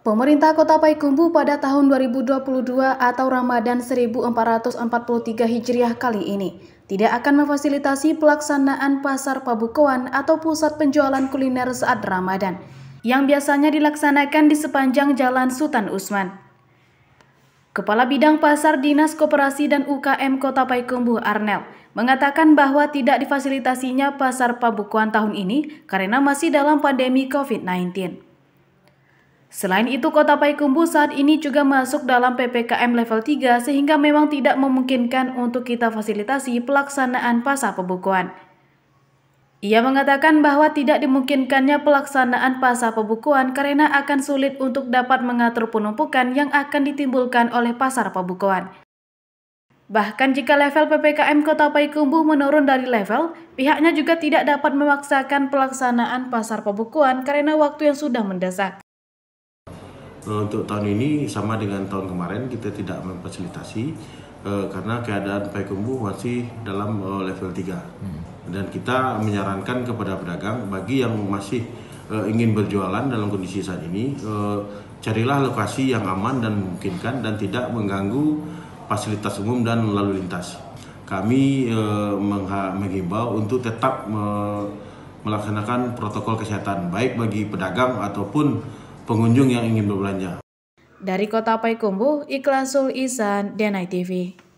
Pemerintah Kota Payakumbuh pada tahun 2022 atau Ramadan 1443 Hijriah kali ini tidak akan memfasilitasi pelaksanaan pasar pabukuan atau pusat penjualan kuliner saat Ramadan yang biasanya dilaksanakan di sepanjang Jalan Sultan Usman. Kepala Bidang Pasar Dinas Koperasi dan UKM Kota Payakumbuh Arnel mengatakan bahwa tidak difasilitasinya pasar pabukuan tahun ini karena masih dalam pandemi COVID-19. Selain itu, Kota Payakumbuh saat ini juga masuk dalam PPKM level 3 sehingga memang tidak memungkinkan untuk kita fasilitasi pelaksanaan pasar pembukuan. Ia mengatakan bahwa tidak dimungkinkannya pelaksanaan pasar pembukuan karena akan sulit untuk dapat mengatur penumpukan yang akan ditimbulkan oleh pasar pembukuan. Bahkan jika level PPKM Kota Payakumbuh menurun dari level, pihaknya juga tidak dapat memaksakan pelaksanaan pasar pembukuan karena waktu yang sudah mendesak. Eh, untuk tahun ini sama dengan tahun kemarin kita tidak memfasilitasi uh, karena keadaan payakumbu masih dalam uh, level 3 hmm. dan kita menyarankan kepada pedagang bagi yang masih uh, ingin berjualan dalam kondisi saat ini uh, carilah lokasi yang aman dan memungkinkan dan tidak mengganggu fasilitas umum dan lalu lintas kami uh, menghimbau untuk tetap uh, melaksanakan protokol kesehatan baik bagi pedagang ataupun pengunjung yang ingin berbelanja. Dari Kota Iklan Ikhlasul Ihsan, DNI TV.